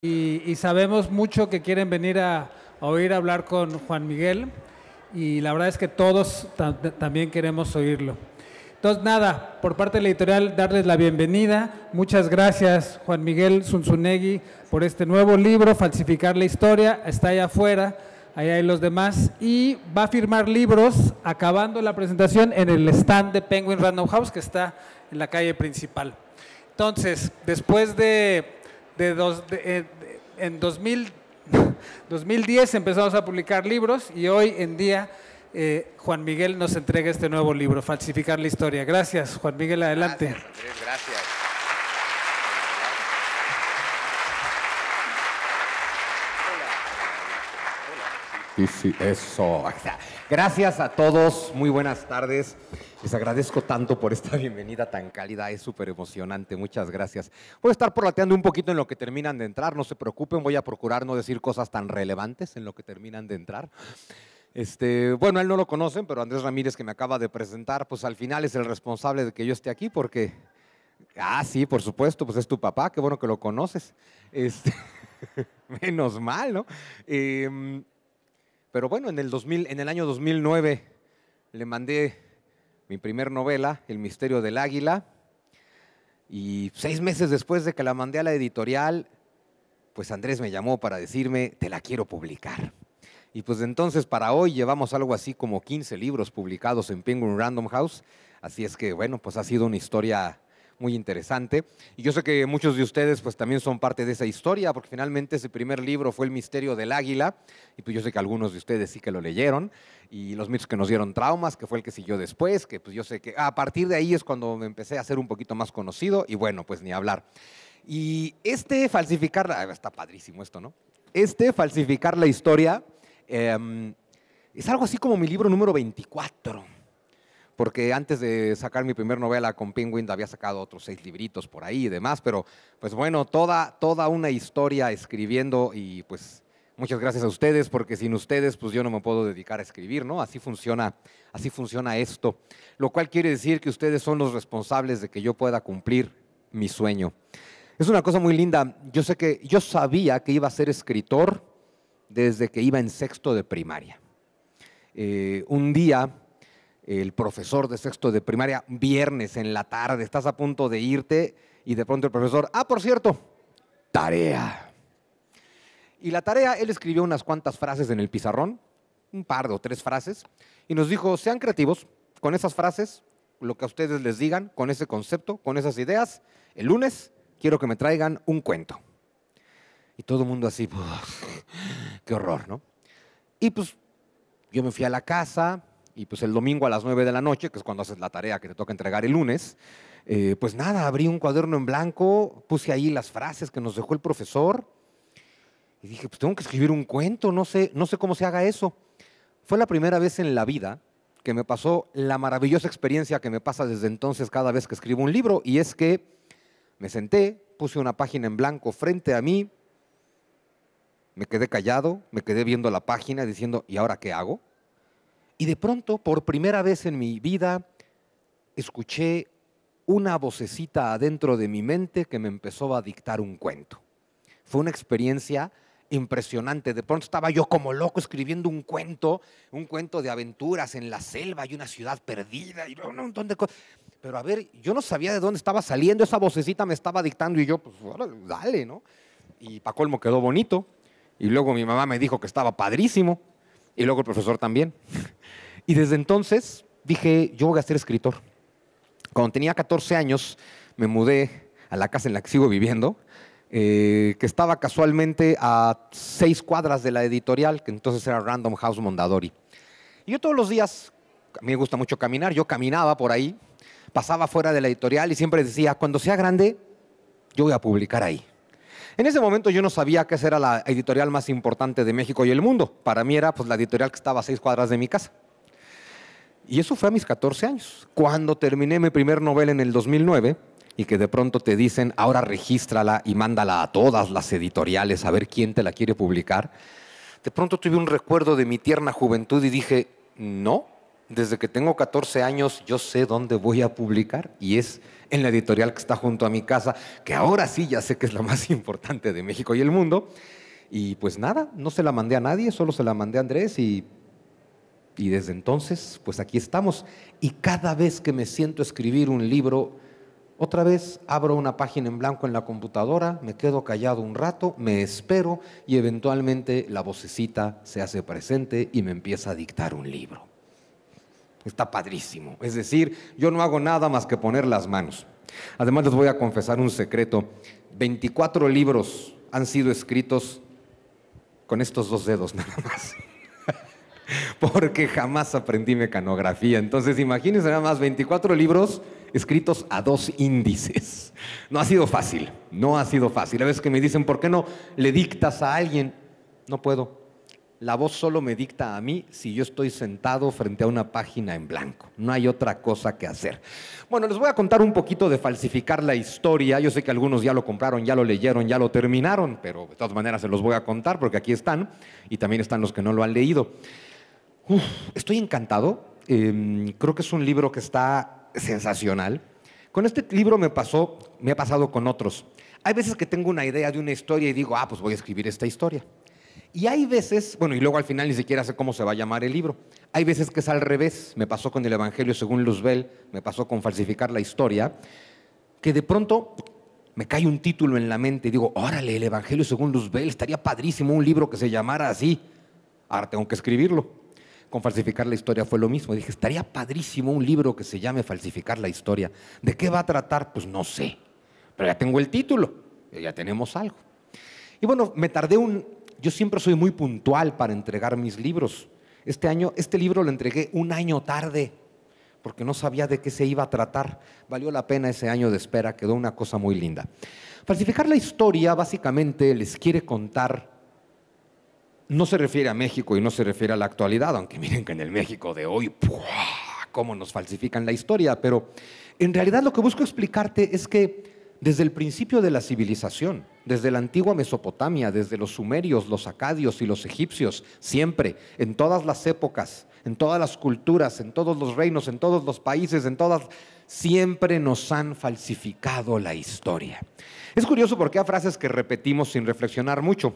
Y, sabemos mucho que quieren venir a, a, oír hablar con Juan Miguel y la verdad es que todos también queremos oírlo. Entonces, nada, por parte de la editorial, darles la bienvenida. Muchas gracias, Juan Miguel Zunzunegui, por este nuevo libro, Falsificar la Historia. Está allá afuera, allá hay los demás. Y va a firmar libros acabando la presentación en el stand de Penguin Random House, que está en la calle principal. Entonces, después de eh, de en 2010 empezamos a publicar libros y hoy en día eh, Juan Miguel nos entrega este nuevo libro, Falsificar la Historia. Gracias, Juan Miguel, adelante. Gracias, gracias. Sí, sí, eso. Gracias a todos, muy buenas tardes. Les agradezco tanto por esta bienvenida tan cálida, es súper emocionante, muchas gracias. Voy a estar porlateando un poquito en lo que terminan de entrar, no se preocupen, voy a procurar no decir cosas tan relevantes en lo que terminan de entrar. Este, bueno, él no lo conocen, pero Andrés Ramírez que me acaba de presentar, pues al final es el responsable de que yo esté aquí porque, ah, sí, por supuesto, pues es tu papá, qué bueno que lo conoces. Este, menos mal, ¿no? Em, pero bueno, en el, 2000, en el año 2009 le mandé mi primer novela, El misterio del águila, y seis meses después de que la mandé a la editorial, pues Andrés me llamó para decirme, te la quiero publicar. Y pues entonces para hoy llevamos algo así como 15 libros publicados en Penguin Random House, así es que bueno, pues ha sido una historia muy interesante. Y yo sé que muchos de ustedes pues también son parte de esa historia, porque finalmente ese primer libro fue El misterio del águila, y pues yo sé que algunos de ustedes sí que lo leyeron, y los mitos que nos dieron traumas, que fue el que siguió después, que pues yo sé que a partir de ahí es cuando me empecé a ser un poquito más conocido, y bueno, pues ni hablar. Y este falsificar, ah, está padrísimo esto, ¿no? Este falsificar la historia em, es algo así como mi libro número 24 porque antes de sacar mi primer novela con Penguin había sacado otros seis libritos por ahí y demás, pero pues bueno, toda, toda una historia escribiendo y pues muchas gracias a ustedes, porque sin ustedes pues yo no me puedo dedicar a escribir, ¿no? Así funciona, así funciona esto, lo cual quiere decir que ustedes son los responsables de que yo pueda cumplir mi sueño. Es una cosa muy linda, yo sé que yo sabía que iba a ser escritor desde que iba en sexto de primaria. Eh, un día el profesor de sexto de primaria, viernes en la tarde, estás a punto de irte y de pronto el profesor, ah, por cierto, tarea. Y la tarea, él escribió unas cuantas frases en el pizarrón, un par o tres frases, y nos dijo, sean creativos con esas frases, lo que a ustedes les digan, con ese concepto, con esas ideas, el lunes quiero que me traigan un cuento. Y todo el mundo así, qué horror, ¿no? Y pues yo me fui a la casa, y pues el domingo a las 9 de la noche, que es cuando haces la tarea que te toca entregar el lunes, eh, pues nada, abrí un cuaderno en blanco, puse ahí las frases que nos dejó el profesor y dije, pues tengo que escribir un cuento, no sé, no sé cómo se haga eso. Fue la primera vez en la vida que me pasó la maravillosa experiencia que me pasa desde entonces cada vez que escribo un libro y es que me senté, puse una página en blanco frente a mí, me quedé callado, me quedé viendo la página diciendo, ¿y ahora qué hago? Y de pronto, por primera vez en mi vida, escuché una vocecita adentro de mi mente que me empezó a dictar un cuento. Fue una experiencia impresionante. De pronto estaba yo como loco escribiendo un cuento, un cuento de aventuras en la selva y una ciudad perdida y un montón Pero a ver, yo no sabía de dónde estaba saliendo, esa vocecita me estaba dictando y yo, pues dale, ¿no? Y para colmo quedó bonito. Y luego mi mamá me dijo que estaba padrísimo. Y luego el profesor también. Y desde entonces dije, yo voy a ser escritor. Cuando tenía 14 años me mudé a la casa en la que sigo viviendo, eh, que estaba casualmente a seis cuadras de la editorial, que entonces era Random House Mondadori. Y yo todos los días, a mí me gusta mucho caminar, yo caminaba por ahí, pasaba fuera de la editorial y siempre decía, cuando sea grande, yo voy a publicar ahí. En ese momento yo no sabía que esa era la editorial más importante de México y el mundo. Para mí era pues, la editorial que estaba a seis cuadras de mi casa. Y eso fue a mis 14 años. Cuando terminé mi primer novela en el 2009 y que de pronto te dicen, ahora regístrala y mándala a todas las editoriales a ver quién te la quiere publicar, de pronto tuve un recuerdo de mi tierna juventud y dije, no, desde que tengo 14 años yo sé dónde voy a publicar y es en la editorial que está junto a mi casa, que ahora sí ya sé que es la más importante de México y el mundo. Y pues nada, no se la mandé a nadie, solo se la mandé a Andrés y y desde entonces, pues aquí estamos. Y cada vez que me siento a escribir un libro, otra vez abro una página en blanco en la computadora, me quedo callado un rato, me espero y eventualmente la vocecita se hace presente y me empieza a dictar un libro. Está padrísimo. Es decir, yo no hago nada más que poner las manos. Además les voy a confesar un secreto. 24 libros han sido escritos con estos dos dedos nada más porque jamás aprendí mecanografía. Entonces, imagínense nada más 24 libros escritos a dos índices. No ha sido fácil, no ha sido fácil. A veces que me dicen, ¿por qué no le dictas a alguien? No puedo. La voz solo me dicta a mí si yo estoy sentado frente a una página en blanco. No hay otra cosa que hacer. Bueno, les voy a contar un poquito de falsificar la historia. Yo sé que algunos ya lo compraron, ya lo leyeron, ya lo terminaron, pero de todas maneras se los voy a contar porque aquí están y también están los que no lo han leído estoy encantado. Em, creo que es un libro que está sensacional. Con este libro me pasó, me ha pasado con otros. Hay veces que tengo una idea de una historia y digo, ah, pues voy a escribir esta historia. Y hay veces, bueno, y luego al final ni siquiera sé cómo se va a llamar el libro. Hay veces que es al revés. Me pasó con el Evangelio según Luzbel, me pasó con falsificar la historia, que de pronto me cae un título en la mente y digo, órale, el Evangelio según Luzbel, estaría padrísimo un libro que se llamara así. Ahora tengo que escribirlo con Falsificar la Historia fue lo mismo. Dije, estaría padrísimo un libro que se llame Falsificar la Historia. ¿De qué va a tratar? Pues no sé. Pero ya tengo el título, ya tenemos algo. Y bueno, me tardé un... Yo siempre soy muy puntual para entregar mis libros. Este año, este libro lo entregué un año tarde, porque no sabía de qué se iba a tratar. Valió la pena ese año de espera, quedó una cosa muy linda. Falsificar la historia, básicamente, les quiere contar no se refiere a México y no se refiere a la actualidad, aunque miren que en el México de hoy, ¡pua! cómo nos falsifican la historia, pero en realidad lo que busco explicarte es que desde el principio de la civilización, desde la antigua Mesopotamia, desde los sumerios, los acadios y los egipcios, siempre, en todas las épocas, en todas las culturas, en todos los reinos, en todos los países, en todas, siempre nos han falsificado la historia. Es curioso porque hay frases que repetimos sin reflexionar mucho.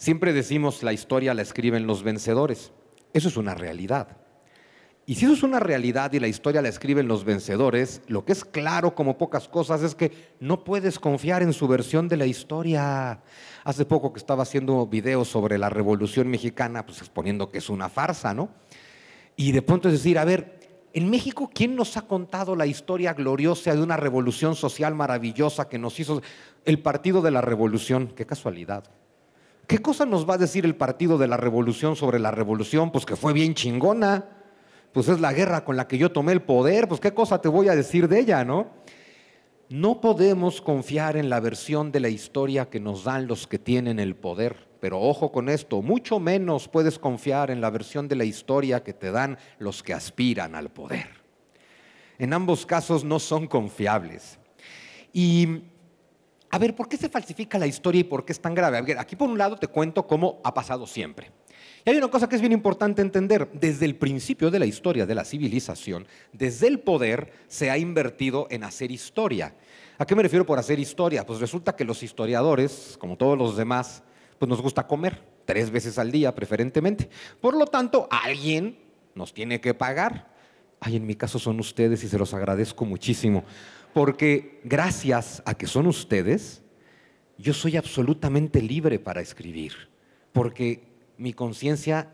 Siempre decimos la historia la escriben los vencedores. Eso es una realidad. Y si eso es una realidad y la historia la escriben los vencedores, lo que es claro como pocas cosas es que no puedes confiar en su versión de la historia. Hace poco que estaba haciendo videos sobre la Revolución Mexicana, pues exponiendo que es una farsa, ¿no? Y de pronto es decir, a ver, en México, ¿quién nos ha contado la historia gloriosa de una revolución social maravillosa que nos hizo el Partido de la Revolución? Qué casualidad. ¿Qué cosa nos va a decir el partido de la revolución sobre la revolución? Pues que fue bien chingona. Pues es la guerra con la que yo tomé el poder. Pues qué cosa te voy a decir de ella, ¿no? No podemos confiar en la versión de la historia que nos dan los que tienen el poder. Pero ojo con esto, mucho menos puedes confiar en la versión de la historia que te dan los que aspiran al poder. En ambos casos no son confiables. Y a ver, ¿por qué se falsifica la historia y por qué es tan grave? aquí por un lado te cuento cómo ha pasado siempre. Y hay una cosa que es bien importante entender. Desde el principio de la historia de la civilización, desde el poder se ha invertido en hacer historia. ¿A qué me refiero por hacer historia? Pues resulta que los historiadores, como todos los demás, pues nos gusta comer tres veces al día preferentemente. Por lo tanto, alguien nos tiene que pagar. Ay, en mi caso son ustedes y se los agradezco muchísimo porque gracias a que son ustedes, yo soy absolutamente libre para escribir, porque mi conciencia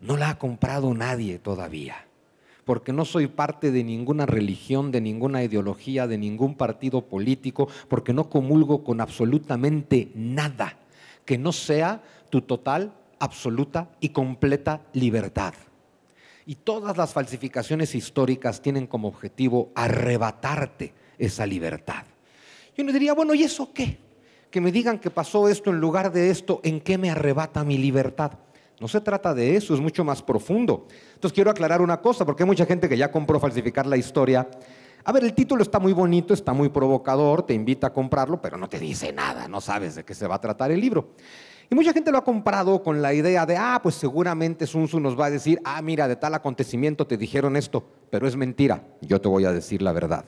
no la ha comprado nadie todavía, porque no soy parte de ninguna religión, de ninguna ideología, de ningún partido político, porque no comulgo con absolutamente nada que no sea tu total, absoluta y completa libertad. Y todas las falsificaciones históricas tienen como objetivo arrebatarte esa libertad. Yo no diría, bueno, ¿y eso qué? Que me digan que pasó esto en lugar de esto, ¿en qué me arrebata mi libertad? No se trata de eso, es mucho más profundo. Entonces quiero aclarar una cosa, porque hay mucha gente que ya compró falsificar la historia. A ver, el título está muy bonito, está muy provocador, te invita a comprarlo, pero no te dice nada, no sabes de qué se va a tratar el libro. Y mucha gente lo ha comprado con la idea de, ah, pues seguramente Sun nos va a decir, ah, mira, de tal acontecimiento te dijeron esto, pero es mentira, yo te voy a decir la verdad.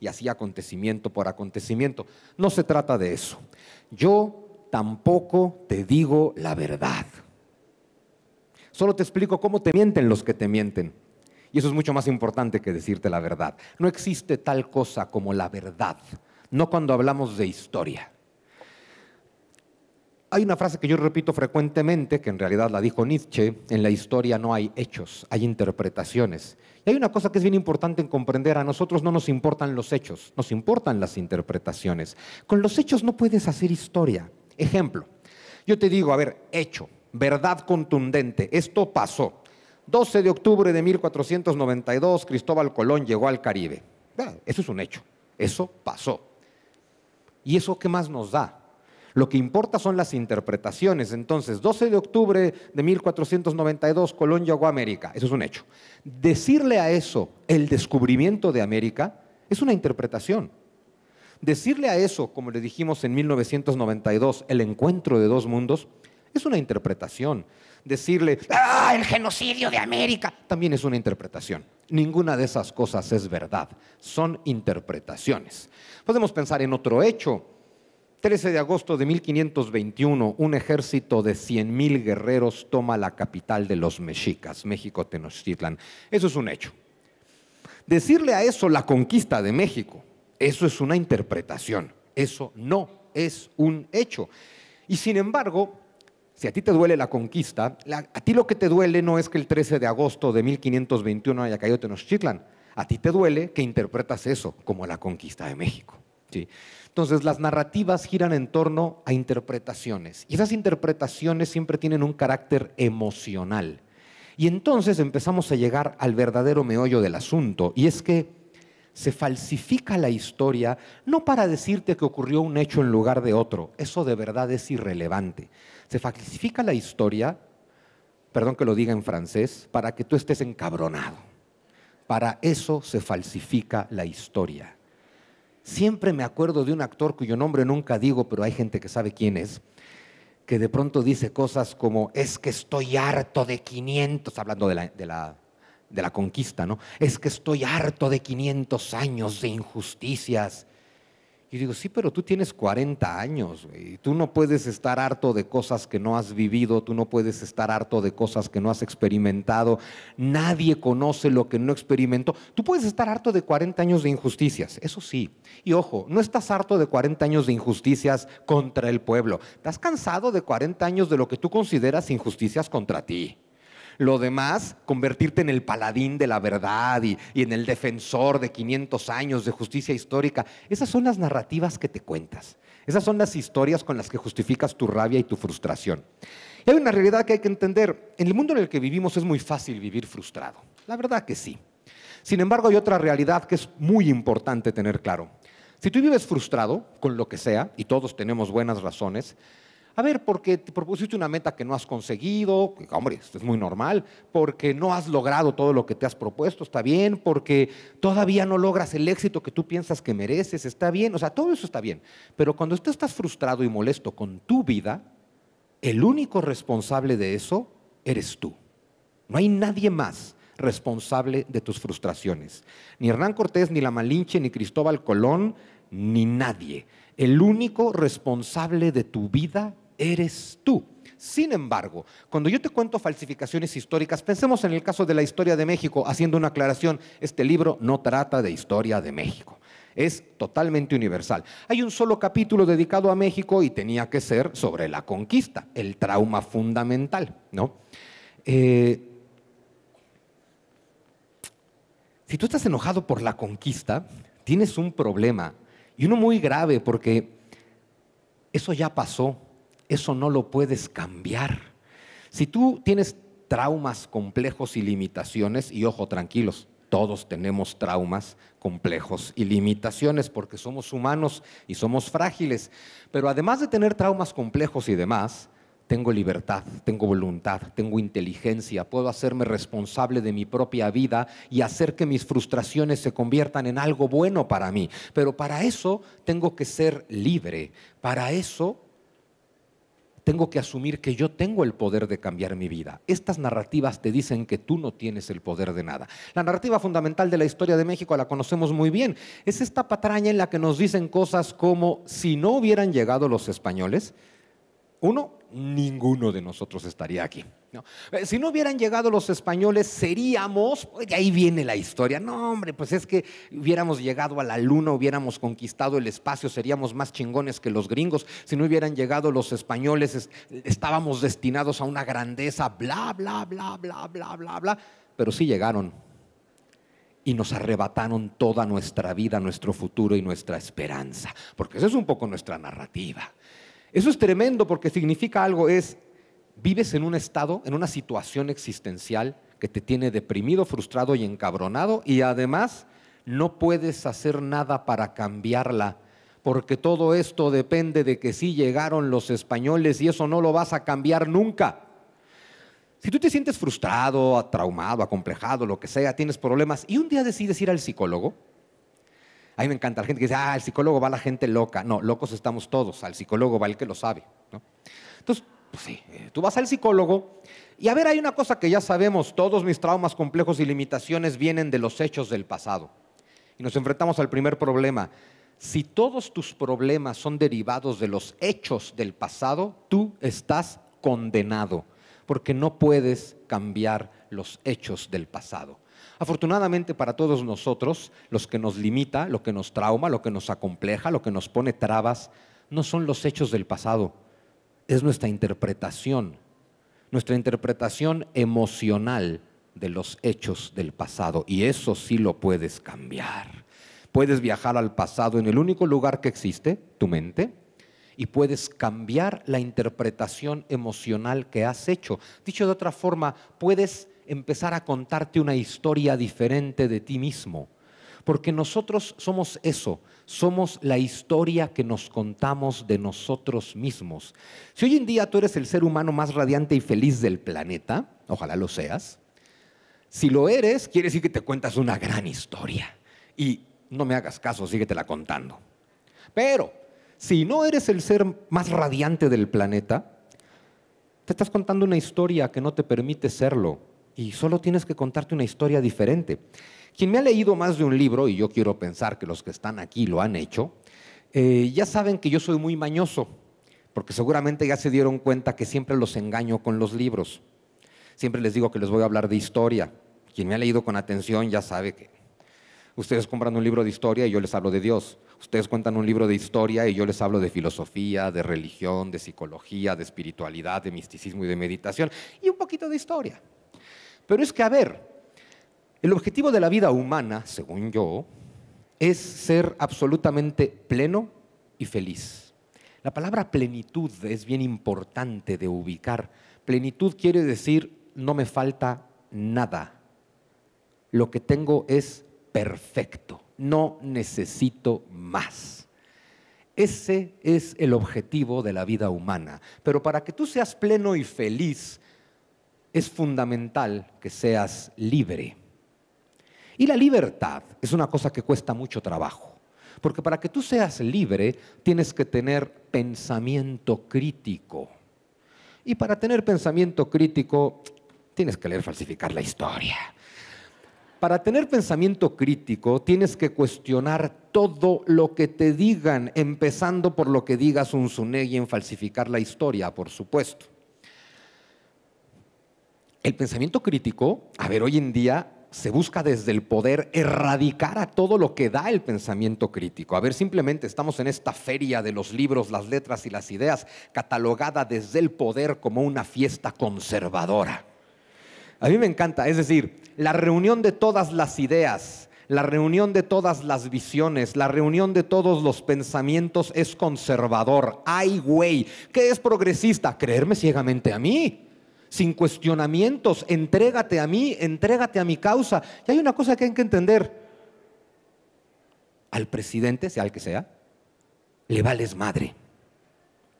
Y así acontecimiento por acontecimiento. No se trata de eso. Yo tampoco te digo la verdad. Solo te explico cómo te mienten los que te mienten. Y eso es mucho más importante que decirte la verdad. No existe tal cosa como la verdad, no cuando hablamos de historia. Hay una frase que yo repito frecuentemente, que en realidad la dijo Nietzsche, en la historia no hay hechos, hay interpretaciones. Y hay una cosa que es bien importante en comprender, a nosotros no nos importan los hechos, nos importan las interpretaciones. Con los hechos no puedes hacer historia. Ejemplo, yo te digo, a ver, hecho, verdad contundente, esto pasó. 12 de octubre de 1492, Cristóbal Colón llegó al Caribe. Ah, eso es un hecho, eso pasó. ¿Y eso qué más nos da? Lo que importa son las interpretaciones. Entonces, 12 de octubre de 1492, Colón llegó a América. Eso es un hecho. Decirle a eso el descubrimiento de América es una interpretación. Decirle a eso, como le dijimos en 1992, el encuentro de dos mundos, es una interpretación. Decirle, ah, el genocidio de América, también es una interpretación. Ninguna de esas cosas es verdad, son interpretaciones. Podemos pensar en otro hecho 13 de agosto de 1521, un ejército de 100.000 guerreros toma la capital de los mexicas, México Tenochtitlan. Eso es un hecho. Decirle a eso la conquista de México, eso es una interpretación, eso no es un hecho. Y sin embargo, si a ti te duele la conquista, a ti lo que te duele no es que el 13 de agosto de 1521 haya caído Tenochtitlan, a ti te duele que interpretas eso como la conquista de México. Entonces, las narrativas giran en torno a interpretaciones y esas interpretaciones siempre tienen un carácter emocional. Y entonces empezamos a llegar al verdadero meollo del asunto y es que se falsifica la historia no para decirte que ocurrió un hecho en lugar de otro, eso de verdad es irrelevante. Se falsifica la historia, perdón que lo diga en francés, para que tú estés encabronado. Para eso se falsifica la historia. Siempre me acuerdo de un actor cuyo nombre nunca digo, pero hay gente que sabe quién es, que de pronto dice cosas como, es que estoy harto de 500, hablando de la, de la, de la conquista, ¿no? Es que estoy harto de 500 años de injusticias y digo, sí, pero tú tienes 40 años, y Tú no puedes estar harto de cosas que no has vivido, tú no puedes estar harto de cosas que no has experimentado. Nadie conoce lo que no experimentó. Tú puedes estar harto de 40 años de injusticias, eso sí. Y ojo, no estás harto de 40 años de injusticias contra el pueblo. Estás cansado de 40 años de lo que tú consideras injusticias contra ti. Lo demás, convertirte en el paladín de la verdad y, en el defensor de 500 años de justicia histórica, esas son las narrativas que te cuentas. Esas son las historias con las que justificas tu rabia y tu frustración. Y hay una realidad que hay que entender. En el mundo en el que vivimos es muy fácil vivir frustrado. La verdad que sí. Sin embargo, hay otra realidad que es muy importante tener claro. Si tú vives frustrado con lo que sea, y todos tenemos buenas razones, a ver, porque te propusiste una meta que no has conseguido, hombre, esto es muy normal, porque no has logrado todo lo que te has propuesto, está bien, porque todavía no logras el éxito que tú piensas que mereces, está bien, o sea, todo eso está bien. Pero cuando tú estás frustrado y molesto con tu vida, el único responsable de eso eres tú. No hay nadie más responsable de tus frustraciones. Ni Hernán Cortés, ni La Malinche, ni Cristóbal Colón, ni nadie. El único responsable de tu vida eres tú. Sin embargo, cuando yo te cuento falsificaciones históricas, pensemos en el caso de la historia de México, haciendo una aclaración, este libro no trata de historia de México es totalmente universal. Hay un solo capítulo dedicado a México y tenía que ser sobre la conquista, el trauma fundamental, eh, si tú estás enojado por la conquista, tienes un problema y uno muy grave porque eso ya pasó eso no lo puedes cambiar. Si tú tienes traumas complejos y limitaciones, y ojo, tranquilos, todos tenemos traumas complejos y limitaciones porque somos humanos y somos frágiles, pero además de tener traumas complejos y demás, tengo libertad, tengo voluntad, tengo inteligencia, puedo hacerme responsable de mi propia vida y hacer que mis frustraciones se conviertan en algo bueno para mí. Pero para eso tengo que ser libre, para eso tengo que asumir que yo tengo el poder de cambiar mi vida. Estas narrativas te dicen que tú no tienes el poder de nada. La narrativa fundamental de la historia de México la conocemos muy bien. Es esta patraña en la que nos dicen cosas como si no hubieran llegado los españoles, uno, ninguno de nosotros estaría aquí. Eh, si no hubieran llegado los españoles, seríamos, pues, de ahí viene la historia, no hombre, pues es que hubiéramos llegado a la luna, hubiéramos conquistado el espacio, seríamos más chingones que los gringos, si no hubieran llegado los españoles, estábamos destinados a una grandeza, bla, bla, bla, bla, bla, bla, bla, pero sí llegaron y nos arrebataron toda nuestra vida, nuestro futuro y nuestra esperanza, porque esa es un poco nuestra narrativa. Eso es tremendo porque significa algo, es, vives en un estado, en una situación existencial que te tiene deprimido, frustrado y encabronado y además no puedes hacer nada para cambiarla, porque todo esto depende de que sí llegaron los españoles y eso no lo vas a cambiar nunca. Si tú te sientes frustrado, traumado, acomplejado, lo que sea, tienes problemas y un día decides ir al psicólogo, a mí me encanta la gente que dice, ah, el psicólogo va a la gente loca. No, locos estamos todos, al psicólogo va el que lo sabe. Entonces, pues sí, eh, tú vas al psicólogo y a ver, hay una cosa que ya sabemos, todos mis traumas complejos y limitaciones vienen de los hechos del pasado. Y nos enfrentamos al primer problema. Si todos tus problemas son derivados de los hechos del pasado, tú estás condenado, porque no puedes cambiar los hechos del pasado. Afortunadamente para todos nosotros, los que nos limita, lo que nos trauma, lo que nos acompleja, lo que nos pone trabas, no son los hechos del pasado, es nuestra interpretación, nuestra interpretación emocional de los hechos del pasado. Y eso sí lo puedes cambiar. Puedes viajar al pasado en el único lugar que existe, tu mente, y puedes cambiar la interpretación emocional que has hecho. Dicho de otra forma, puedes empezar a contarte una historia diferente de ti mismo. Porque nosotros somos eso, somos la historia que nos contamos de nosotros mismos. Si hoy en día tú eres el ser humano más radiante y feliz del planeta, ojalá lo seas, si lo eres, quiere decir que te cuentas una gran historia. Y no me hagas caso, síguetela contando. Pero si no eres el ser más radiante del planeta, te estás contando una historia que no te permite serlo y solo tienes que contarte una historia diferente. Quien me ha leído más de un libro, y yo quiero pensar que los que están aquí lo han hecho, eh, ya saben que yo soy muy mañoso, porque seguramente ya se dieron cuenta que siempre los engaño con los libros. Siempre les digo que les voy a hablar de historia. Quien me ha leído con atención ya sabe que ustedes compran un libro de historia y yo les hablo de Dios. Ustedes cuentan un libro de historia y yo les hablo de filosofía, de religión, de psicología, de espiritualidad, de misticismo y de meditación y un poquito de historia. Pero es que, a ver, el objetivo de la vida humana, según yo, es ser absolutamente pleno y feliz. La palabra plenitud es bien importante de ubicar. Plenitud quiere decir no me falta nada. Lo que tengo es perfecto. No necesito más. Ese es el objetivo de la vida humana. Pero para que tú seas pleno y feliz, es fundamental que seas libre. Y la libertad es una cosa que cuesta mucho trabajo, porque para que tú seas libre tienes que tener pensamiento crítico. Y para tener pensamiento crítico tienes que leer falsificar la historia. Para tener pensamiento crítico tienes que cuestionar todo lo que te digan, empezando por lo que un Zunzunegui en falsificar la historia, por supuesto el pensamiento crítico, a ver, hoy en día se busca desde el poder erradicar a todo lo que da el pensamiento crítico. A ver, simplemente estamos en esta feria de los libros, las letras y las ideas, catalogada desde el poder como una fiesta conservadora. A mí me encanta, es decir, la reunión de todas las ideas, la reunión de todas las visiones, la reunión de todos los pensamientos es conservador. Ay, güey, ¿qué es progresista? Creerme ciegamente a mí sin cuestionamientos, entrégate a mí, entrégate a mi causa. Y hay una cosa que hay que entender. Al presidente, sea el que sea, le vales madre.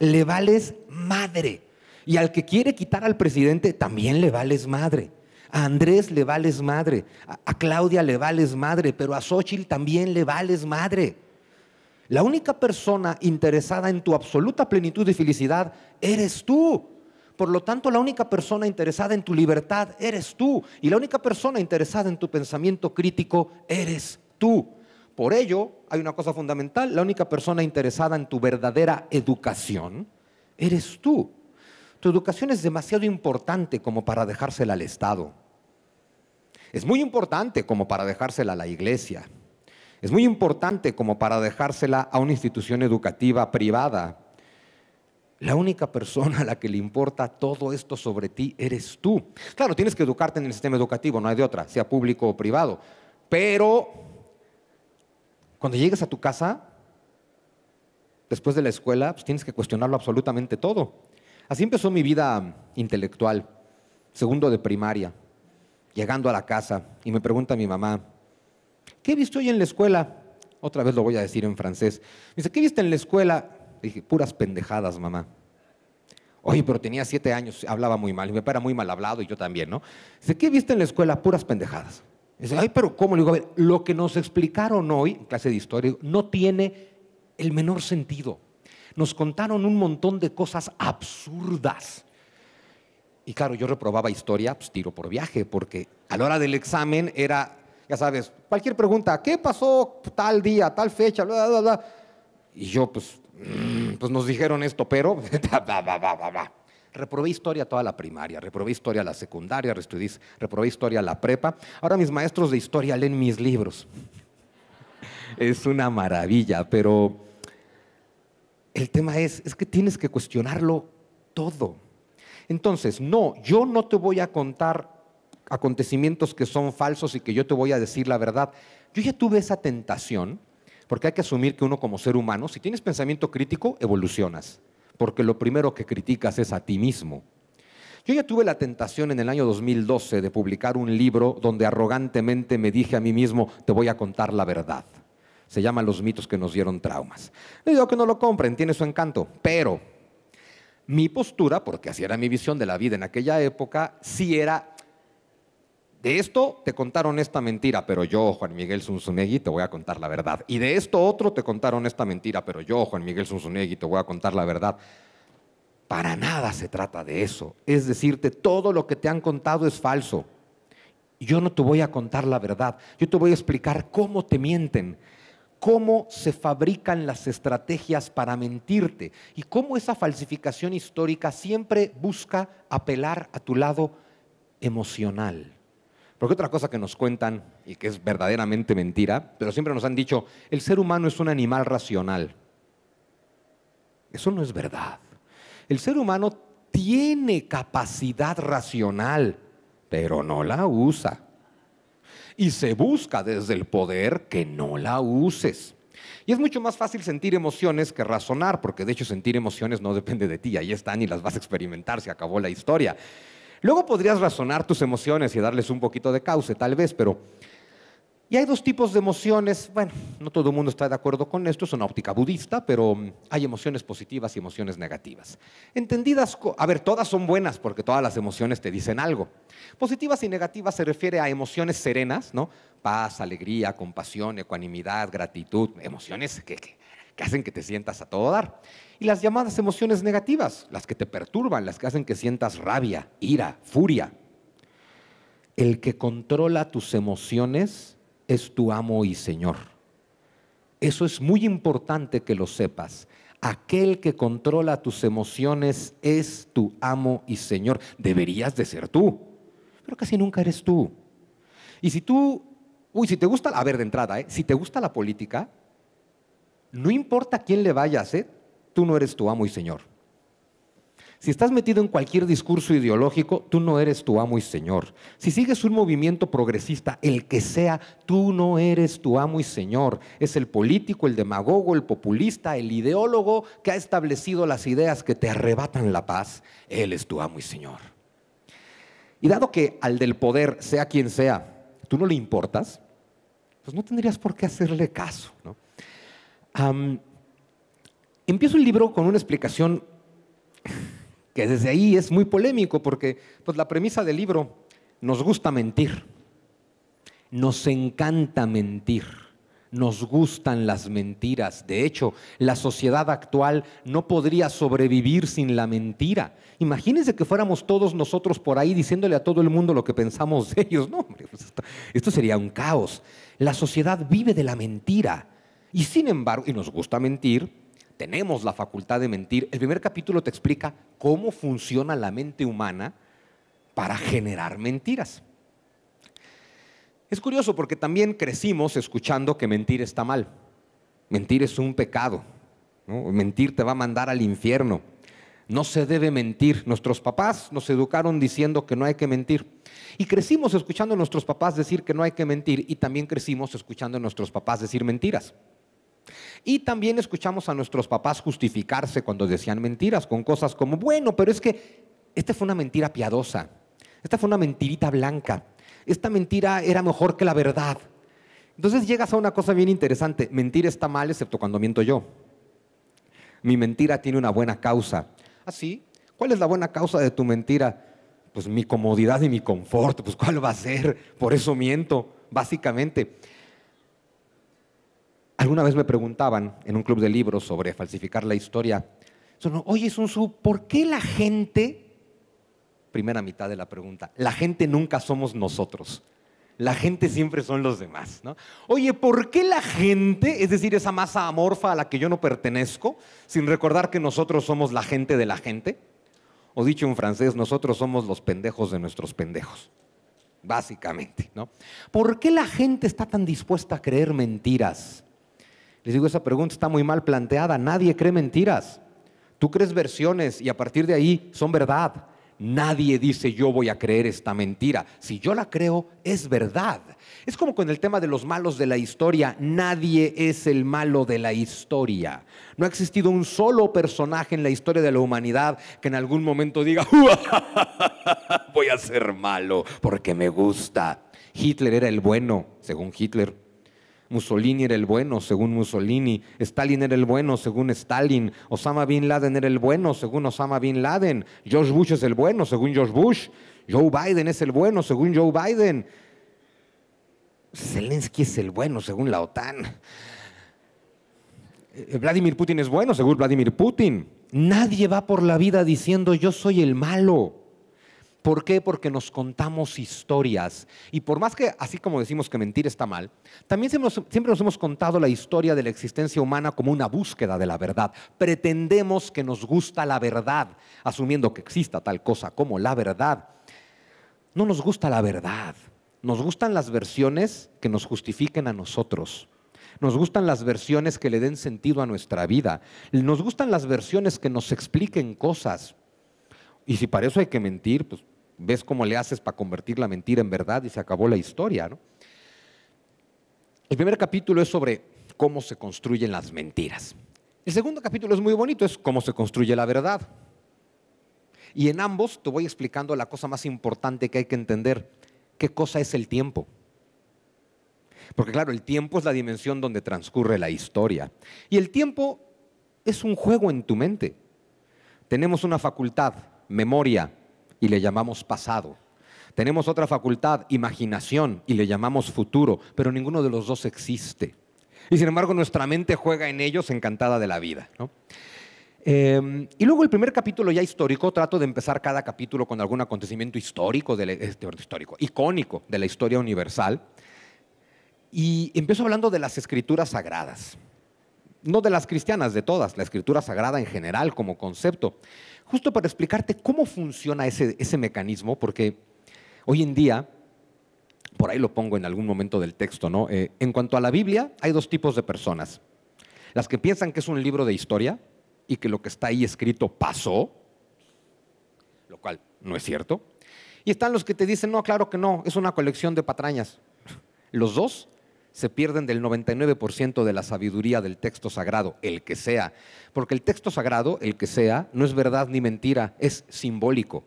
Le vales madre. Y al que quiere quitar al presidente, también le vales madre. A Andrés le vales madre, a, Claudia le vales madre, pero a Xochitl también le vales madre. La única persona interesada en tu absoluta plenitud y felicidad eres tú. Por lo tanto, la única persona interesada en tu libertad eres tú. Y la única persona interesada en tu pensamiento crítico eres tú. Por ello, hay una cosa fundamental, la única persona interesada en tu verdadera educación eres tú. Tu educación es demasiado importante como para dejársela al Estado. Es muy importante como para dejársela a la iglesia. Es muy importante como para dejársela a una institución educativa privada la única persona a la que le importa todo esto sobre ti eres tú. Claro, tienes que educarte en el sistema educativo, no hay de otra, sea público o privado. Pero cuando llegues a tu casa, después de la escuela, pues tienes que cuestionarlo absolutamente todo. Así empezó mi vida intelectual, segundo de primaria, llegando a la casa y me pregunta mi mamá, ¿qué visto hoy en la escuela? Otra vez lo voy a decir en francés. Me dice, ¿qué viste en la escuela? dije, puras pendejadas, mamá. Oye, pero tenía siete años, hablaba muy mal. Y mi papá era muy mal hablado y yo también, ¿no? Dice, ¿qué viste en la escuela? Puras pendejadas. Dice, ay, pero ¿cómo? Le digo, a ver, lo que nos explicaron hoy, en clase de historia, no tiene el menor sentido. Nos contaron un montón de cosas absurdas. Y claro, yo reprobaba historia, pues tiro por viaje, porque a la hora del examen era, ya sabes, cualquier pregunta, ¿qué pasó tal día, tal fecha? Bla, bla, bla. Y yo, pues, Mm, pues nos dijeron esto, pero... Reprobé historia toda la primaria, reprobé historia la secundaria, reprobé historia la prepa. Ahora mis maestros de historia leen mis libros. Es una maravilla, pero el tema es, es que tienes que cuestionarlo todo. Entonces, no, yo no te voy a contar acontecimientos que son falsos y que yo te voy a decir la verdad. Yo ya tuve esa tentación porque hay que asumir que uno como ser humano, si tienes pensamiento crítico, evolucionas. Porque lo primero que criticas es a ti mismo. Yo ya tuve la tentación en el año 2012 de publicar un libro donde arrogantemente me dije a mí mismo, te voy a contar la verdad. Se llama Los mitos que nos dieron traumas. Le digo que no lo compren, tiene su encanto, pero mi postura, porque así era mi visión de la vida en aquella época, sí era de esto te contaron esta mentira, pero yo, Juan Miguel Zunzunegui, te voy a contar la verdad. Y de esto otro te contaron esta mentira, pero yo, Juan Miguel Zunzunegui, te voy a contar la verdad. Para nada se trata de eso. Es decirte, todo lo que te han contado es falso. Yo no te voy a contar la verdad. Yo te voy a explicar cómo te mienten, cómo se fabrican las estrategias para mentirte y cómo esa falsificación histórica siempre busca apelar a tu lado emocional porque otra cosa que nos cuentan y que es verdaderamente mentira, pero siempre nos han dicho, el ser humano es un animal racional. Eso no es verdad. El ser humano tiene capacidad racional, pero no la usa. Y se busca desde el poder que no la uses. Y es mucho más fácil sentir emociones que razonar, porque de hecho sentir emociones no depende de ti, ahí están y las vas a experimentar, se acabó la historia. Luego podrías razonar tus emociones y darles un poquito de cauce, tal vez, pero... Y hay dos tipos de emociones, bueno, no todo el mundo está de acuerdo con esto, es una óptica budista, pero mm, hay emociones positivas y emociones negativas. Entendidas, a ver, todas son buenas porque todas las emociones te dicen algo. Positivas y negativas se refiere a emociones serenas, ¿no? Paz, alegría, compasión, ecuanimidad, gratitud, emociones que, que hacen que te sientas a todo dar y las llamadas emociones negativas, las que te perturban, las que hacen que sientas rabia, ira, furia. El que controla tus emociones es tu amo y Señor. Eso es muy importante que lo sepas. Aquel que controla tus emociones es tu amo y Señor. Deberías de ser tú, pero casi nunca eres tú. Y si tú, uy, si te gusta, a ver de entrada, ¿eh? si te gusta la política, no importa a quién le vayas, ¿eh? tú no eres tu amo y señor. Si estás metido en cualquier discurso ideológico, tú no eres tu amo y señor. Si sigues un movimiento progresista, el que sea, tú no eres tu amo y señor. Es el político, el demagogo, el populista, el ideólogo que ha establecido las ideas que te arrebatan la paz. Él es tu amo y señor. Y dado que al del poder, sea quien sea, tú no le importas, pues no tendrías por qué hacerle caso. ¿no? Empiezo el libro con una explicación que desde ahí es muy polémico porque pues, la premisa del libro, nos gusta mentir, nos encanta mentir, nos gustan las mentiras. De hecho, la sociedad actual no podría sobrevivir sin la mentira. Imagínense que fuéramos todos nosotros por ahí diciéndole a todo el mundo lo que pensamos de ellos. No, hombre, pues, esto sería un caos. La sociedad vive de la mentira. Y sin embargo, y nos gusta mentir, tenemos la facultad de mentir, el primer capítulo te explica cómo funciona la mente humana para generar mentiras. Es curioso porque también crecimos escuchando que mentir está mal. Mentir es un pecado. Mentir te va a mandar al infierno. No se debe mentir. Nuestros papás nos educaron diciendo que no hay que mentir. Y crecimos escuchando a nuestros papás decir que no hay que mentir y también crecimos escuchando a nuestros papás decir mentiras. Y también escuchamos a nuestros papás justificarse cuando decían mentiras con cosas como, bueno, pero es que esta fue una mentira piadosa, esta fue una mentirita blanca, esta mentira era mejor que la verdad. Entonces llegas a una cosa bien interesante, mentir está mal excepto cuando miento yo. Mi mentira tiene una buena causa. ¿Así? Ah, ¿Cuál es la buena causa de tu mentira? Pues mi comodidad y mi confort, pues cuál va a ser, por eso miento, básicamente. Alguna vez me preguntaban en un club de libros sobre falsificar la historia, oye Sun Tzu, ¿por qué la gente, primera mitad de la pregunta, la gente nunca somos nosotros? La gente siempre son los demás, Oye, ¿por qué la gente, es decir, esa masa amorfa a la que yo no pertenezco, sin recordar que nosotros somos la gente de la gente? O dicho en francés, nosotros somos los pendejos de nuestros pendejos básicamente. ¿Por qué la gente está tan dispuesta a creer mentiras? Les digo, esa pregunta está muy mal planteada. Nadie cree mentiras. Tú crees versiones y a partir de ahí son verdad. Nadie dice yo voy a creer esta mentira. Si yo la creo, es verdad. Es como con el tema de los malos de la historia. Nadie es el malo de la historia. No ha existido un solo personaje en la historia de la humanidad que en algún momento diga, voy a ser malo porque me gusta. Hitler era el bueno, según Hitler. Mussolini era el bueno según Mussolini, Stalin era el bueno según Stalin, Osama Bin Laden era el bueno según Osama Bin Laden, George Bush es el bueno según George Bush, Joe Biden es el bueno según Joe Biden, Zelensky es el bueno según la OTAN. Eh, Vladimir Putin es bueno según Vladimir Putin. Nadie va por la vida diciendo yo soy el malo. ¿Por qué? Porque nos contamos historias. Y por más que, así como decimos que mentir está mal, también siempre nos, hemos contado la historia de la existencia humana como una búsqueda de la verdad. Pretendemos que nos gusta la verdad, asumiendo que exista tal cosa como la verdad. No nos gusta la verdad. Nos gustan las versiones que nos justifiquen a nosotros. Nos gustan las versiones que le den sentido a nuestra vida. Nos gustan las versiones que nos expliquen cosas. Y si para eso hay que mentir, pues ves cómo le haces para convertir la mentira en verdad y se acabó la historia. El primer capítulo es sobre cómo se construyen las mentiras. El segundo capítulo es muy bonito, es cómo se construye la verdad. Y en ambos te voy explicando la cosa más importante que hay que entender, qué cosa es el tiempo. Porque claro, el tiempo es la dimensión donde transcurre la historia. Y el tiempo es un juego en tu mente. Tenemos una facultad, memoria, y le llamamos pasado. Tenemos otra facultad, imaginación, y le llamamos futuro, pero ninguno de los dos existe. Y sin embargo, nuestra mente juega en ellos encantada de la vida. Em, y luego el primer capítulo ya histórico, trato de empezar cada capítulo con algún acontecimiento histórico, este, histórico, icónico de la historia universal. Y empiezo hablando de las escrituras sagradas. No de las cristianas, de todas, la escritura sagrada en general como concepto justo para explicarte cómo funciona ese, mecanismo, porque hoy en día, por ahí lo pongo en algún momento del texto, ¿no? Eh, en cuanto a la Biblia, hay dos tipos de personas. Las que piensan que es un libro de historia y que lo que está ahí escrito pasó, lo cual no es cierto. Y están los que te dicen, no, claro que no, es una colección de patrañas. Los dos se pierden del 99% de la sabiduría del texto sagrado, el que sea. Porque el texto sagrado, el que sea, no es verdad ni mentira, es simbólico,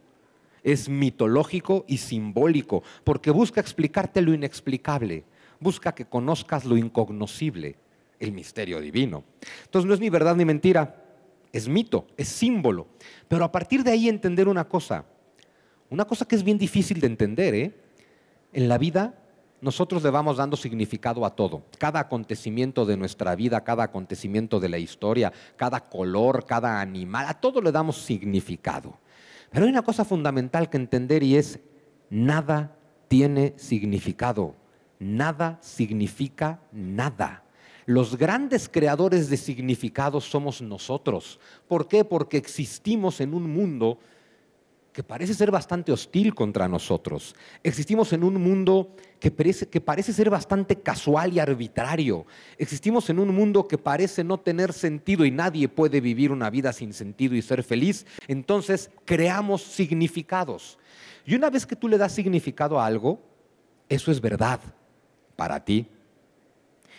es mitológico y simbólico, porque busca explicarte lo inexplicable, busca que conozcas lo incognoscible, el misterio divino. Entonces no es ni verdad ni mentira, es mito, es símbolo. Pero a partir de ahí entender una cosa, una cosa que es bien difícil de entender, ¿eh? En la vida nosotros le vamos dando significado a todo. Cada acontecimiento de nuestra vida, cada acontecimiento de la historia, cada color, cada animal, a todo le damos significado. Pero hay una cosa fundamental que entender y es, nada tiene significado. Nada significa nada. Los grandes creadores de significados somos nosotros. ¿Por qué? Porque existimos en un mundo que parece ser bastante hostil contra nosotros. Existimos en un mundo que parece, ser bastante casual y arbitrario. Existimos en un mundo que parece no tener sentido y nadie puede vivir una vida sin sentido y ser feliz. Entonces creamos significados. Y una vez que tú le das significado a algo, eso es verdad para ti.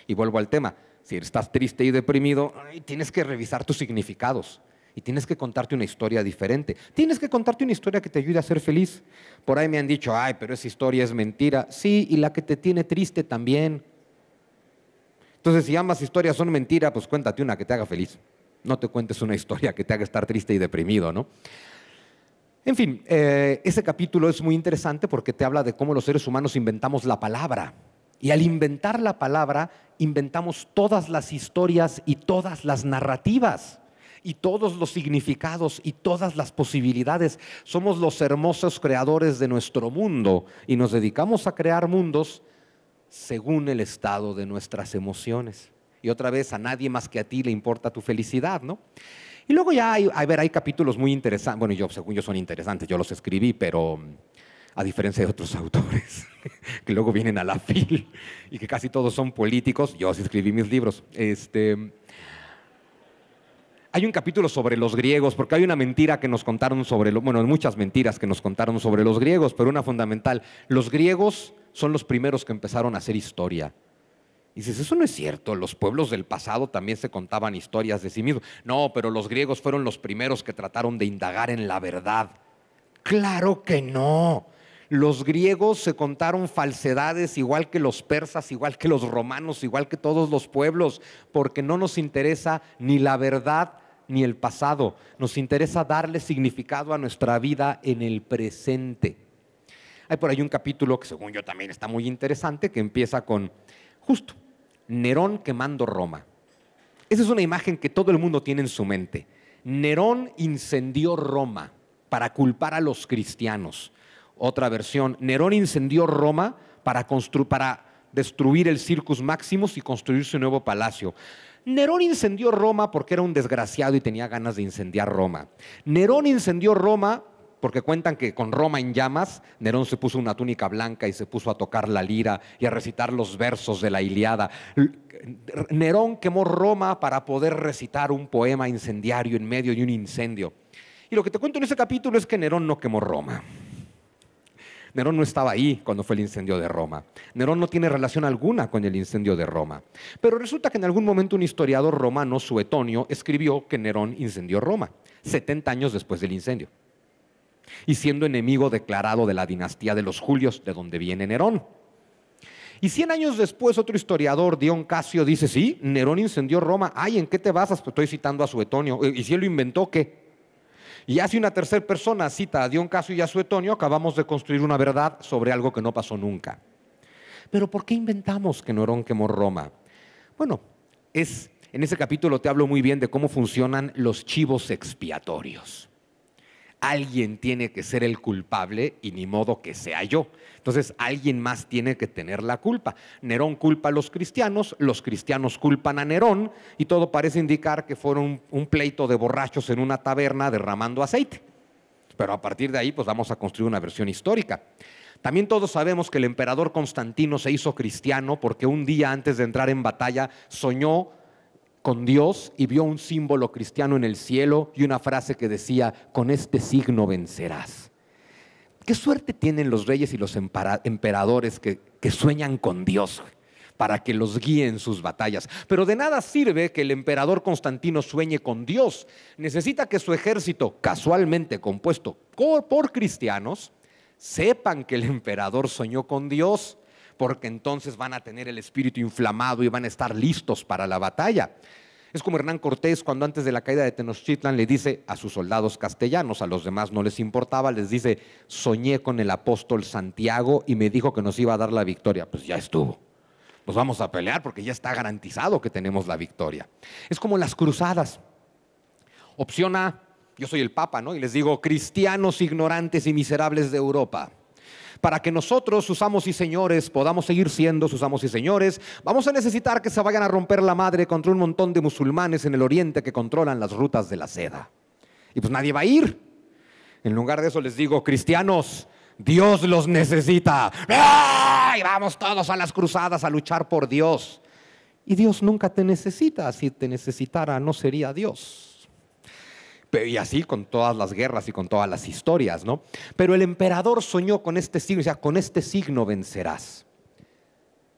Y vuelvo al tema, si estás triste y deprimido, tienes que revisar tus significados y tienes que contarte una historia diferente. Tienes que contarte una historia que te ayude a ser feliz. Por ahí me han dicho, ay, pero esa historia es mentira. Sí, y la que te tiene triste también. Entonces, si ambas historias son mentiras, pues cuéntate una que te haga feliz. No te cuentes una historia que te haga estar triste y deprimido, ¿no? En fin, eh, ese capítulo es muy interesante porque te habla de cómo los seres humanos inventamos la palabra. Y al inventar la palabra, inventamos todas las historias y todas las narrativas y todos los significados y todas las posibilidades. Somos los hermosos creadores de nuestro mundo y nos dedicamos a crear mundos según el estado de nuestras emociones. Y otra vez, a nadie más que a ti le importa tu felicidad, ¿no? Y luego ya, hay, a ver, hay capítulos muy interesantes, bueno, yo, según yo son interesantes, yo los escribí, pero a diferencia de otros autores que luego vienen a la fila y que casi todos son políticos, yo sí escribí mis libros. Este, hay un capítulo sobre los griegos, porque hay una mentira que nos contaron sobre, lo, bueno, muchas mentiras que nos contaron sobre los griegos, pero una fundamental. Los griegos son los primeros que empezaron a hacer historia. Y dices, eso no es cierto, los pueblos del pasado también se contaban historias de sí mismos. No, pero los griegos fueron los primeros que trataron de indagar en la verdad. Claro que no. Los griegos se contaron falsedades igual que los persas, igual que los romanos, igual que todos los pueblos, porque no nos interesa ni la verdad ni el pasado. Nos interesa darle significado a nuestra vida en el presente. Hay por ahí un capítulo que según yo también está muy interesante, que empieza con, justo, Nerón quemando Roma. Esa es una imagen que todo el mundo tiene en su mente. Nerón incendió Roma para culpar a los cristianos. Otra versión, Nerón incendió Roma para, para destruir el Circus Maximus y construir su nuevo palacio. Nerón incendió Roma porque era un desgraciado y tenía ganas de incendiar Roma. Nerón incendió Roma porque cuentan que con Roma en llamas, Nerón se puso una túnica blanca y se puso a tocar la lira y a recitar los versos de la Iliada. Nerón quemó Roma para poder recitar un poema incendiario en medio de un incendio. Y lo que te cuento en ese capítulo es que Nerón no quemó Roma. Nerón no estaba ahí cuando fue el incendio de Roma. Nerón no tiene relación alguna con el incendio de Roma. Pero resulta que en algún momento un historiador romano, Suetonio, escribió que Nerón incendió Roma, 70 años después del incendio. Y siendo enemigo declarado de la dinastía de los Julios, de donde viene Nerón. Y 100 años después, otro historiador, Dion Casio, dice, sí, Nerón incendió Roma. Ay, ¿en qué te basas? Te pues estoy citando a Suetonio. Eh, ¿Y si él lo inventó, qué? Y hace una tercera persona cita a Dion Caso y a Suetonio, acabamos de construir una verdad sobre algo que no pasó nunca. Pero ¿por qué inventamos que Nerón quemó Roma? Bueno, es en ese capítulo te hablo muy bien de cómo funcionan los chivos expiatorios alguien tiene que ser el culpable y ni modo que sea yo. Entonces alguien más tiene que tener la culpa. Nerón culpa a los cristianos, los cristianos culpan a Nerón y todo parece indicar que fueron un pleito de borrachos en una taberna derramando aceite. Pero a partir de ahí pues vamos a construir una versión histórica. También todos sabemos que el emperador Constantino se hizo cristiano porque un día antes de entrar en batalla soñó con Dios y vio un símbolo cristiano en el cielo y una frase que decía, con este signo vencerás. ¿Qué suerte tienen los reyes y los emperadores que, sueñan con Dios? para que los guíen sus batallas. Pero de nada sirve que el emperador Constantino sueñe con Dios. Necesita que su ejército, casualmente compuesto por cristianos, sepan que el emperador soñó con Dios porque entonces van a tener el espíritu inflamado y van a estar listos para la batalla. Es como Hernán Cortés cuando antes de la caída de Tenochtitlan le dice a sus soldados castellanos, a los demás no les importaba, les dice, soñé con el apóstol Santiago y me dijo que nos iba a dar la victoria. Pues ya estuvo. Nos vamos a pelear porque ya está garantizado que tenemos la victoria. Es como las cruzadas. Opción A, yo soy el Papa, ¿no? Y les digo, cristianos ignorantes y miserables de Europa para que nosotros, sus amos y señores, podamos seguir siendo sus amos y señores, vamos a necesitar que se vayan a romper la madre contra un montón de musulmanes en el oriente que controlan las rutas de la seda. Y pues nadie va a ir. En lugar de eso les digo, cristianos, Dios los necesita. Y Vamos todos a las cruzadas a luchar por Dios. Y Dios nunca te necesita. Si te necesitara, no sería Dios y así con todas las guerras y con todas las historias, ¿no? Pero el emperador soñó con este signo, o sea, con este signo vencerás.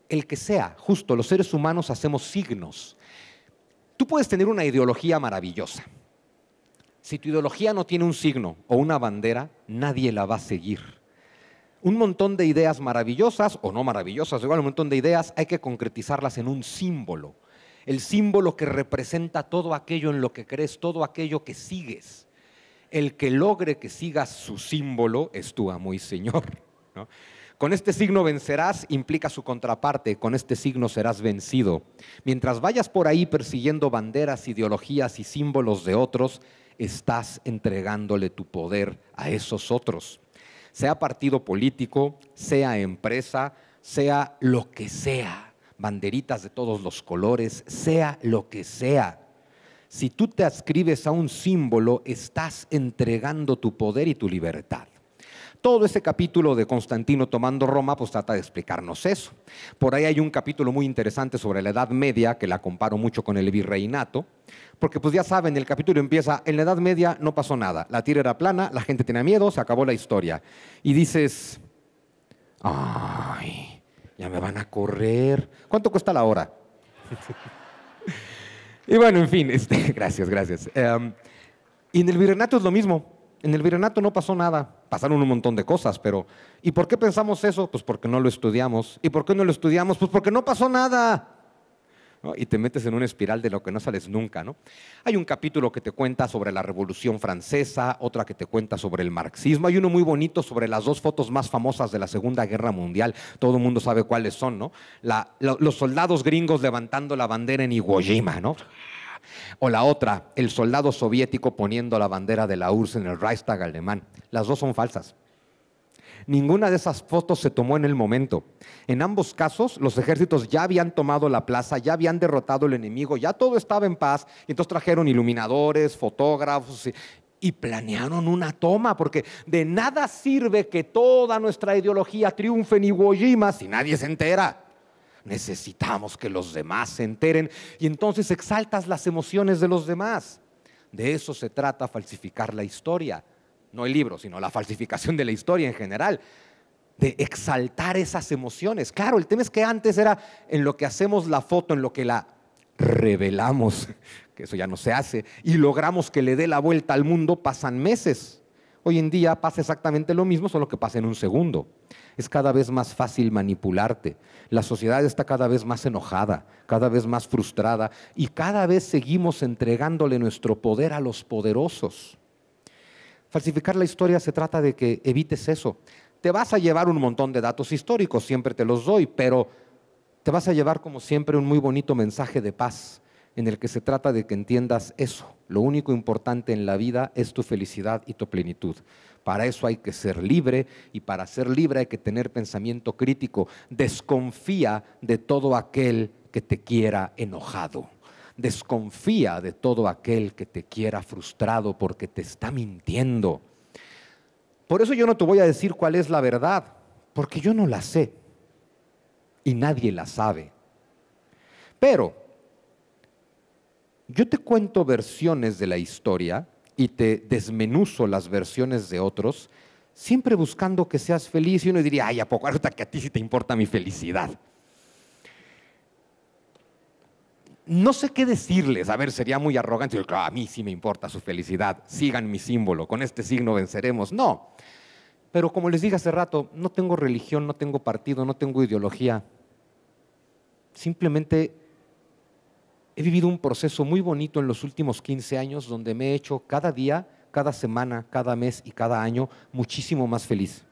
El que sea, justo, los seres humanos hacemos signos. Tú puedes tener una ideología maravillosa. Si tu ideología no tiene un signo o una bandera, nadie la va a seguir. Un montón de ideas maravillosas o no maravillosas, igual un montón de ideas, hay que concretizarlas en un símbolo el símbolo que representa todo aquello en lo que crees, todo aquello que sigues. El que logre que sigas su símbolo es tu amo y Señor. Con este signo vencerás implica su contraparte, con este signo serás vencido. Mientras vayas por ahí persiguiendo banderas, ideologías y símbolos de otros, estás entregándole tu poder a esos otros. Sea partido político, sea empresa, sea lo que sea, banderitas de todos los colores, sea lo que sea. Si tú te ascribes a un símbolo, estás entregando tu poder y tu libertad. Todo ese capítulo de Constantino tomando Roma pues trata de explicarnos eso. Por ahí hay un capítulo muy interesante sobre la Edad Media que la comparo mucho con el virreinato, porque pues ya saben, el capítulo empieza, en la Edad Media no pasó nada, la tierra era plana, la gente tenía miedo, se acabó la historia. Y dices, ay, ya me van a correr. ¿Cuánto cuesta la hora? y bueno, en fin, este, gracias, gracias. Em, y en el virreinato es lo mismo. En el virreinato no pasó nada. Pasaron un montón de cosas, pero ¿y por qué pensamos eso? Pues porque no lo estudiamos. ¿Y por qué no lo estudiamos? Pues porque no pasó nada y te metes en una espiral de lo que no sales nunca. ¿no? Hay un capítulo que te cuenta sobre la Revolución Francesa, otra que te cuenta sobre el marxismo, hay uno muy bonito sobre las dos fotos más famosas de la Segunda Guerra Mundial, todo el mundo sabe cuáles son, ¿no? los soldados gringos levantando la bandera en Iwo Jima, ¿no? O la otra, el soldado soviético poniendo la bandera de la URSS en el Reichstag alemán. Las dos son falsas. Ninguna de esas fotos se tomó en el momento. En ambos casos, los ejércitos ya habían tomado la plaza, ya habían derrotado al enemigo, ya todo estaba en paz. Y entonces trajeron iluminadores, fotógrafos y, y planearon una toma, porque de nada sirve que toda nuestra ideología triunfe en Iwo Jima si nadie se entera. Necesitamos que los demás se enteren y entonces exaltas las emociones de los demás. De eso se trata falsificar la historia no el libro, sino la falsificación de la historia en general, de exaltar esas emociones. Claro, el tema es que antes era en lo que hacemos la foto, en lo que la revelamos, que eso ya no se hace, y logramos que le dé la vuelta al mundo, pasan meses. Hoy en día pasa exactamente lo mismo, solo que pasa en un segundo. Es cada vez más fácil manipularte. La sociedad está cada vez más enojada, cada vez más frustrada y cada vez seguimos entregándole nuestro poder a los poderosos. Falsificar la historia se trata de que evites eso. Te vas a llevar un montón de datos históricos, siempre te los doy, pero te vas a llevar como siempre un muy bonito mensaje de paz en el que se trata de que entiendas eso. Lo único importante en la vida es tu felicidad y tu plenitud. Para eso hay que ser libre y para ser libre hay que tener pensamiento crítico. Desconfía de todo aquel que te quiera enojado. Desconfía de todo aquel que te quiera frustrado porque te está mintiendo. Por eso yo no te voy a decir cuál es la verdad, porque yo no la sé y nadie la sabe. Pero yo te cuento versiones de la historia y te desmenuzo las versiones de otros, siempre buscando que seas feliz y uno diría, ay, ¿a poco que a ti sí te importa mi felicidad? no sé qué decirles. A ver, sería muy arrogante. Ah, a mí sí me importa su felicidad. Sigan mi símbolo. Con este signo venceremos. No. Pero como les dije hace rato, no tengo religión, no tengo partido, no tengo ideología. Simplemente he vivido un proceso muy bonito en los últimos 15 años donde me he hecho cada día, cada semana, cada mes y cada año muchísimo más feliz.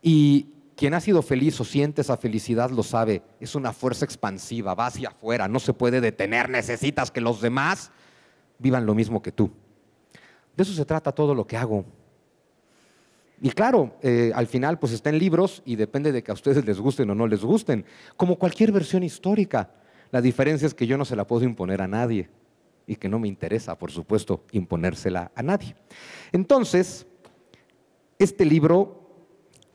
Y quien ha sido feliz o siente esa felicidad lo sabe, es una fuerza expansiva, va hacia afuera, no se puede detener, necesitas que los demás vivan lo mismo que tú. De eso se trata todo lo que hago. Y claro, eh, al final pues está en libros y depende de que a ustedes les gusten o no les gusten, como cualquier versión histórica. La diferencia es que yo no se la puedo imponer a nadie y que no me interesa, por supuesto, imponérsela a nadie. Entonces, este libro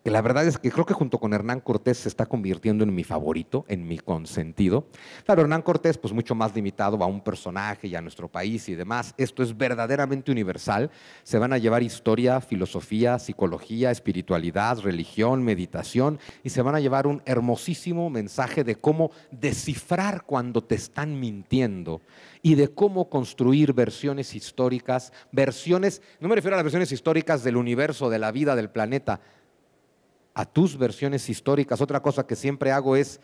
que la verdad es que creo que junto con Hernán Cortés se está convirtiendo en mi favorito, en mi consentido. Claro, Hernán Cortés, pues mucho más limitado a un personaje y a nuestro país y demás. Esto es verdaderamente universal. Se van a llevar historia, filosofía, psicología, espiritualidad, religión, meditación y se van a llevar un hermosísimo mensaje de cómo descifrar cuando te están mintiendo y de cómo construir versiones históricas, versiones, no me refiero a las versiones históricas del universo, de la vida, del planeta, a tus versiones históricas. Otra cosa que siempre hago es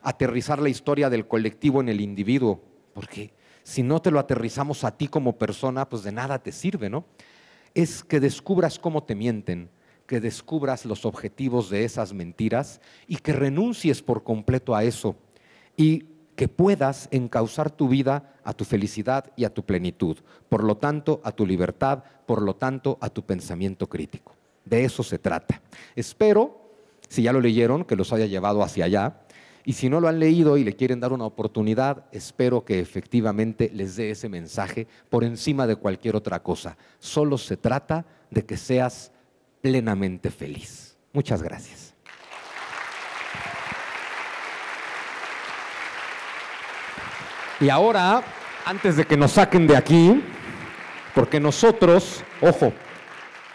aterrizar la historia del colectivo en el individuo, porque si no te lo aterrizamos a ti como persona, pues de nada te sirve, ¿no? Es que descubras cómo te mienten, que descubras los objetivos de esas mentiras y que renuncies por completo a eso y que puedas encauzar tu vida a tu felicidad y a tu plenitud, por lo tanto a tu libertad, por lo tanto a tu pensamiento crítico. De eso se trata. Espero, si ya lo leyeron, que los haya llevado hacia allá. Y si no lo han leído y le quieren dar una oportunidad, espero que efectivamente les dé ese mensaje por encima de cualquier otra cosa. Solo se trata de que seas plenamente feliz. Muchas gracias. Y ahora, antes de que nos saquen de aquí, porque nosotros, ojo,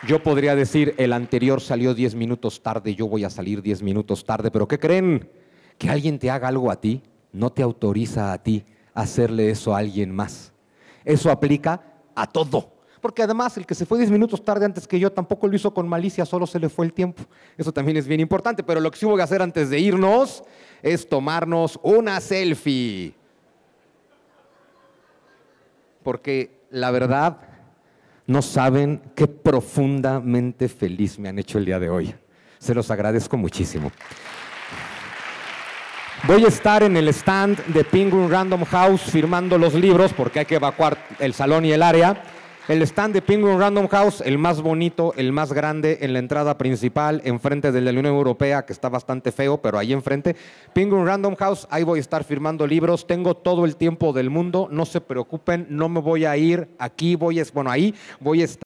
yo podría decir, el anterior salió 10 minutos tarde, yo voy a salir 10 minutos tarde, pero ¿qué creen? Que alguien te haga algo a ti no te autoriza a ti hacerle eso a alguien más. Eso aplica a todo. Porque además el que se fue 10 minutos tarde antes que yo tampoco lo hizo con malicia, solo se le fue el tiempo. Eso también es bien importante, pero lo que sí voy que hacer antes de irnos es tomarnos una selfie. Porque la verdad no saben qué profundamente feliz me han hecho el día de hoy. Se los agradezco muchísimo. Voy a estar en el stand de Penguin Random House firmando los libros porque hay que evacuar el salón y el área. El stand de Penguin Random House, el más bonito, el más grande, en la entrada principal, enfrente de la Unión Europea, que está bastante feo, pero ahí enfrente. Penguin Random House, ahí voy a estar firmando libros. Tengo todo el tiempo del mundo, no se preocupen, no me voy a ir. Aquí voy a, bueno, ahí voy a estar.